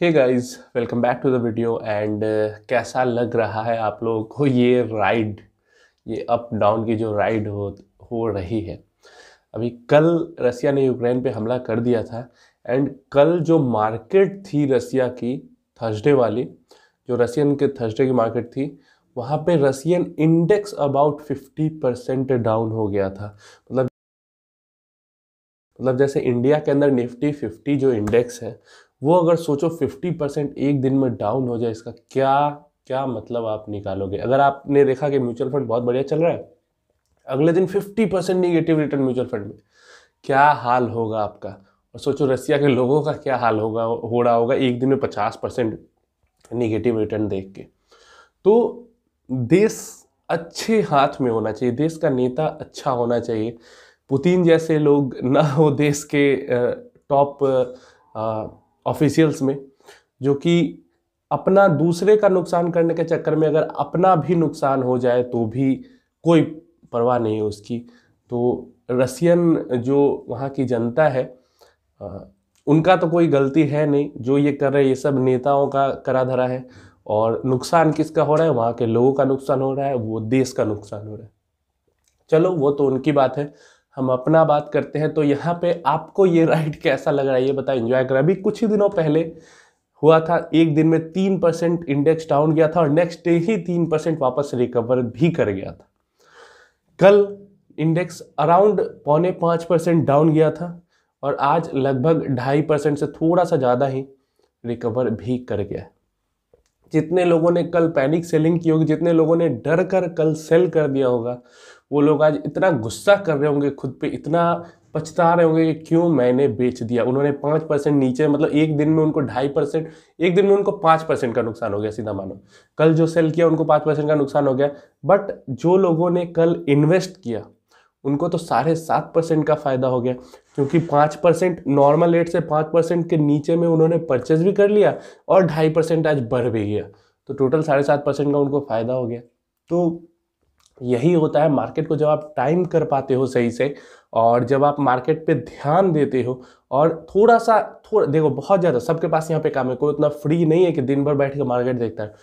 hey guys welcome back to the video and कैसा लग रहा है आप लोगों को ये राइड ये अप डाउन की जो राइड हो हो रही है अभी कल रसिया ने यूक्रेन पे हमला कर दिया था एंड कल जो मार्केट थी रसिया की थर्सडे वाली जो रसियन के थर्सडे की मार्केट थी वहाँ पे Russian index about 50 percent down हो गया था मतलब मतलब जैसे इंडिया के अंदर निफ्टी 50 जो इंडेक्स है वो अगर सोचो 50 परसेंट एक दिन में डाउन हो जाए इसका क्या क्या मतलब आप निकालोगे अगर आपने देखा कि म्यूचुअल फंड बहुत बढ़िया चल रहा है अगले दिन 50 percent negative return mutual fund में क्या हाल होगा आपका और सोचो रसिया के लोगों का क्या हाल होगा हो रहा होगा एक दिन में पचास परसेंट निगेटिव रिटर्न देख के तो देश अच्छे हाथ में होना चाहिए देश का नेता अच्छा होना चाहिए पुतिन जैसे लोग ना हो देश के टॉप ऑफिशियल्स में जो कि अपना दूसरे का नुकसान करने के चक्कर में अगर अपना भी नुकसान हो जाए तो भी कोई परवाह नहीं है उसकी तो रसियन जो वहाँ की जनता है उनका तो कोई गलती है नहीं जो ये कर रहे ये सब नेताओं का करा धरा है और नुकसान किसका हो रहा है वहाँ के लोगों का नुकसान हो रहा है वो देश का नुकसान हो रहा है चलो वो तो उनकी बात है हम अपना बात करते हैं तो यहाँ पे आपको ये राइड कैसा लग रहा है ये बताए एंजॉय करा अभी कुछ ही दिनों पहले हुआ था एक दिन में तीन परसेंट इंडेक्स डाउन गया था और नेक्स्ट डे ही तीन परसेंट वापस रिकवर भी कर गया था कल इंडेक्स अराउंड पौने पाँच परसेंट डाउन गया था और आज लगभग ढाई परसेंट से थोड़ा सा ज़्यादा ही रिकवर भी कर गया है जितने लोगों ने कल पैनिक सेलिंग की होगी जितने लोगों ने डर कर कल सेल कर दिया होगा वो लोग आज इतना गुस्सा कर रहे होंगे खुद पे इतना पछता रहे होंगे कि क्यों मैंने बेच दिया उन्होंने पाँच परसेंट नीचे मतलब एक दिन में उनको ढाई परसेंट एक दिन में उनको पाँच परसेंट का नुकसान हो गया सीधा मानो कल जो सेल किया उनको पाँच परसेंट का नुकसान हो गया बट जो लोगों ने कल इन्वेस्ट किया उनको तो साढ़े सात परसेंट का फ़ायदा हो गया क्योंकि पाँच परसेंट नॉर्मल रेट से पाँच परसेंट के नीचे में उन्होंने परचेज भी कर लिया और ढाई परसेंट आज बढ़ भी गया तो टोटल साढ़े सात परसेंट का उनको फ़ायदा हो गया तो यही होता है मार्केट को जब आप टाइम कर पाते हो सही से और जब आप मार्केट पे ध्यान देते हो और थोड़ा सा थोड़ा देखो बहुत ज़्यादा सबके पास यहाँ पे काम है कोई उतना फ्री नहीं है कि दिन भर बैठ के मार्केट देखता है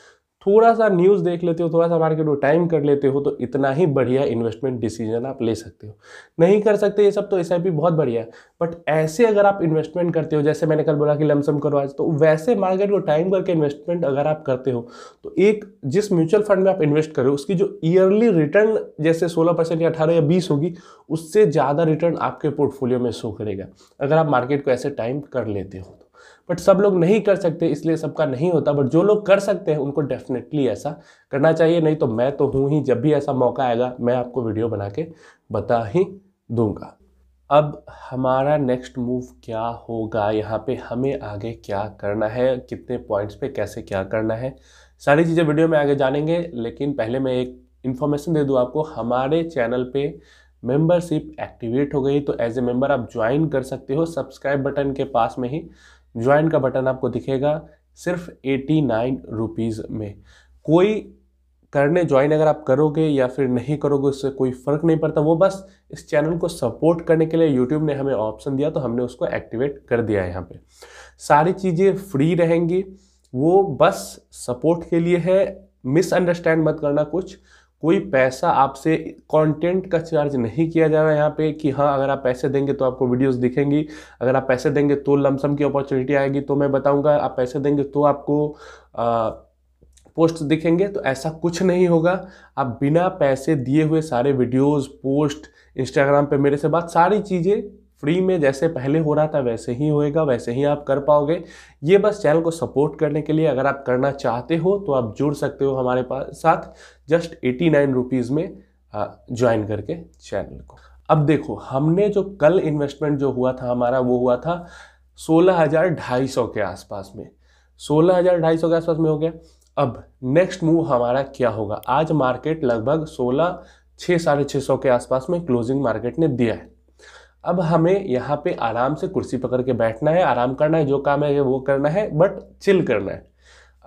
थोड़ा सा न्यूज़ देख लेते हो थोड़ा सा मार्केट में टाइम कर लेते हो तो इतना ही बढ़िया इन्वेस्टमेंट डिसीजन आप ले सकते हो नहीं कर सकते ये सब तो एस बहुत बढ़िया है बट ऐसे अगर आप इन्वेस्टमेंट करते हो जैसे मैंने कल बोला कि लमसम करो आज तो वैसे मार्केट को टाइम करके इन्वेस्टमेंट अगर आप करते हो तो एक जिस म्यूचुअल फंड में आप इन्वेस्ट करो उसकी जो ईयरली रिटर्न जैसे सोलह परसेंट या अठारह या बीस होगी उससे ज़्यादा रिटर्न आपके पोर्टफोलियो में शो करेगा अगर आप मार्केट को ऐसे टाइम कर लेते हो बट सब लोग नहीं कर सकते इसलिए सबका नहीं होता बट जो लोग कर सकते हैं उनको डेफिनेटली ऐसा करना चाहिए नहीं तो मैं तो हूँ ही जब भी ऐसा मौका आएगा मैं आपको वीडियो बना के बता ही दूंगा अब हमारा नेक्स्ट मूव क्या होगा यहाँ पे हमें आगे क्या करना है कितने पॉइंट्स पे कैसे क्या करना है सारी चीज़ें वीडियो में आगे जानेंगे लेकिन पहले मैं एक इन्फॉर्मेशन दे दूँ आपको हमारे चैनल पे मेंबरशिप एक्टिवेट हो गई तो एज ए मेंबर आप ज्वाइन कर सकते हो सब्सक्राइब बटन के पास में ही ज्वाइन का बटन आपको दिखेगा सिर्फ एटी नाइन रुपीज़ में कोई करने ज्वाइन अगर आप करोगे या फिर नहीं करोगे उससे कोई फ़र्क नहीं पड़ता वो बस इस चैनल को सपोर्ट करने के लिए यूट्यूब ने हमें ऑप्शन दिया तो हमने उसको एक्टिवेट कर दिया है यहाँ पे सारी चीज़ें फ्री रहेंगी वो बस सपोर्ट के लिए है मिसअंडरस्टैंड मत करना कुछ कोई पैसा आपसे कंटेंट का चार्ज नहीं किया जा रहा है यहाँ पे कि हाँ अगर आप पैसे देंगे तो आपको वीडियोस दिखेंगी अगर आप पैसे देंगे तो लमसम की अपॉर्चुनिटी आएगी तो मैं बताऊँगा आप पैसे देंगे तो आपको आ, पोस्ट दिखेंगे तो ऐसा कुछ नहीं होगा आप बिना पैसे दिए हुए सारे वीडियोस पोस्ट इंस्टाग्राम पे मेरे से बात सारी चीज़ें फ्री में जैसे पहले हो रहा था वैसे ही होएगा वैसे ही आप कर पाओगे ये बस चैनल को सपोर्ट करने के लिए अगर आप करना चाहते हो तो आप जुड़ सकते हो हमारे पास साथ जस्ट एटी नाइन रुपीज़ में ज्वाइन करके चैनल को अब देखो हमने जो कल इन्वेस्टमेंट जो हुआ था हमारा वो हुआ था सोलह हज़ार ढाई सौ के आसपास में सोलह हज़ार ढाई सौ के आसपास में हो गया अब नेक्स्ट मूव हमारा क्या होगा आज मार्केट लगभग सोलह छः साढ़े छः सौ के आसपास में क्लोजिंग मार्केट ने दिया है अब हमें यहाँ पे आराम से कुर्सी पकड़ के बैठना है आराम करना है जो काम है वो करना है बट चिल करना है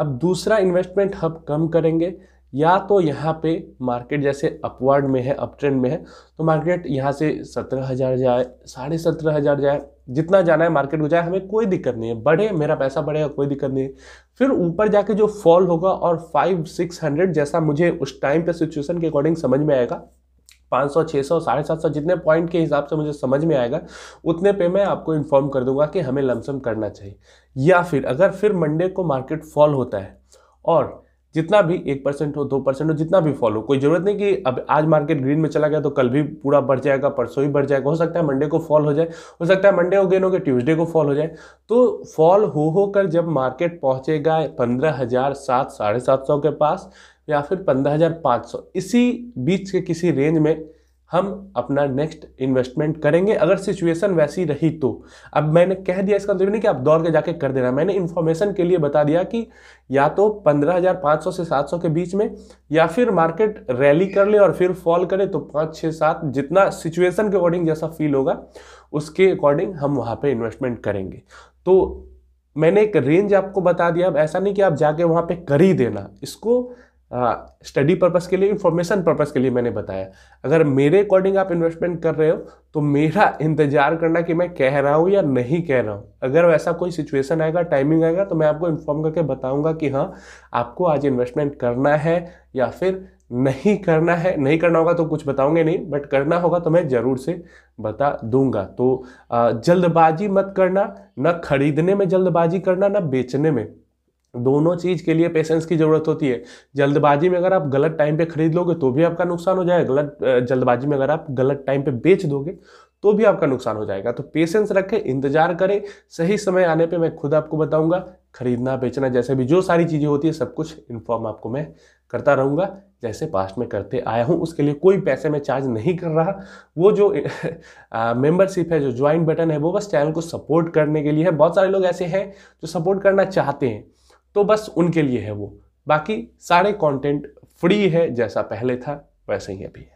अब दूसरा इन्वेस्टमेंट हम कम करेंगे या तो यहाँ पे मार्केट जैसे अपवर्ड में है अप ट्रेंड में है तो मार्केट यहाँ से सत्रह हज़ार जाए साढ़े सत्रह हज़ार जाए जितना जाना है मार्केट को जाए हमें कोई दिक्कत नहीं है बढ़े मेरा पैसा बढ़ेगा कोई दिक्कत नहीं है फिर ऊपर जाके जो फॉल होगा और फाइव सिक्स हंड्रेड जैसा मुझे उस टाइम पे सिचुएशन के अकॉर्डिंग समझ में आएगा पाँच सौ छः सौ साढ़े सात सौ जितने पॉइंट के हिसाब से मुझे समझ में आएगा उतने पे मैं आपको इन्फॉर्म कर दूंगा कि हमें लमसम करना चाहिए या फिर अगर फिर मंडे को मार्केट फॉल होता है और जितना भी एक परसेंट हो दो परसेंट हो जितना भी फॉल हो कोई ज़रूरत नहीं कि अब आज मार्केट ग्रीन में चला गया तो कल भी पूरा बढ़ जाएगा परसों ही बढ़ जाएगा हो सकता है मंडे को फॉल हो जाए हो सकता है मंडे हो गेन हो गए ट्यूजडे को फॉल हो जाए तो फॉल हो हो कर जब मार्केट पहुंचेगा पंद्रह हज़ार सात साढ़े सात सौ के पास या फिर 15,500 इसी बीच के किसी रेंज में हम अपना नेक्स्ट इन्वेस्टमेंट करेंगे अगर सिचुएशन वैसी रही तो अब मैंने कह दिया इसका मतलब नहीं कि आप दौड़ के जाके कर देना मैंने इन्फॉर्मेशन के लिए बता दिया कि या तो 15,500 से 700 के बीच में या फिर मार्केट रैली कर ले और फिर फॉल करे तो पाँच छः सात जितना सिचुएशन के अकॉर्डिंग जैसा फील होगा उसके अकॉर्डिंग हम वहाँ पर इन्वेस्टमेंट करेंगे तो मैंने एक रेंज आपको बता दिया अब ऐसा नहीं कि आप जाके वहाँ पर कर ही देना इसको स्टडी हाँ, पर्पज़ के लिए इन्फॉर्मेशन पर्पज़ के लिए मैंने बताया अगर मेरे अकॉर्डिंग आप इन्वेस्टमेंट कर रहे हो तो मेरा इंतजार करना कि मैं कह रहा हूँ या नहीं कह रहा हूँ अगर वैसा कोई सिचुएशन आएगा टाइमिंग आएगा तो मैं आपको इन्फॉर्म करके बताऊँगा कि हाँ आपको आज इन्वेस्टमेंट करना है या फिर नहीं करना है नहीं करना होगा तो कुछ बताऊंगे नहीं बट करना होगा तो मैं ज़रूर से बता दूंगा तो जल्दबाजी मत करना ना खरीदने में जल्दबाजी करना ना बेचने में दोनों चीज़ के लिए पेशेंस की ज़रूरत होती है जल्दबाजी में अगर आप गलत टाइम पे खरीद लोगे तो भी आपका नुकसान हो जाएगा गलत जल्दबाजी में अगर आप गलत टाइम पे बेच दोगे तो भी आपका नुकसान हो जाएगा तो पेशेंस रखें इंतजार करें सही समय आने पे मैं खुद आपको बताऊंगा खरीदना बेचना जैसे भी जो सारी चीज़ें होती है सब कुछ इन्फॉर्म आपको मैं करता रहूँगा जैसे पास्ट में करते आया हूँ उसके लिए कोई पैसे मैं चार्ज नहीं कर रहा वो जो मेंबरशिप है जो ज्वाइन बटन है वो बस चैनल को सपोर्ट करने के लिए है बहुत सारे लोग ऐसे हैं जो सपोर्ट करना चाहते हैं तो बस उनके लिए है वो बाकी सारे कंटेंट फ्री है जैसा पहले था वैसे ही अभी है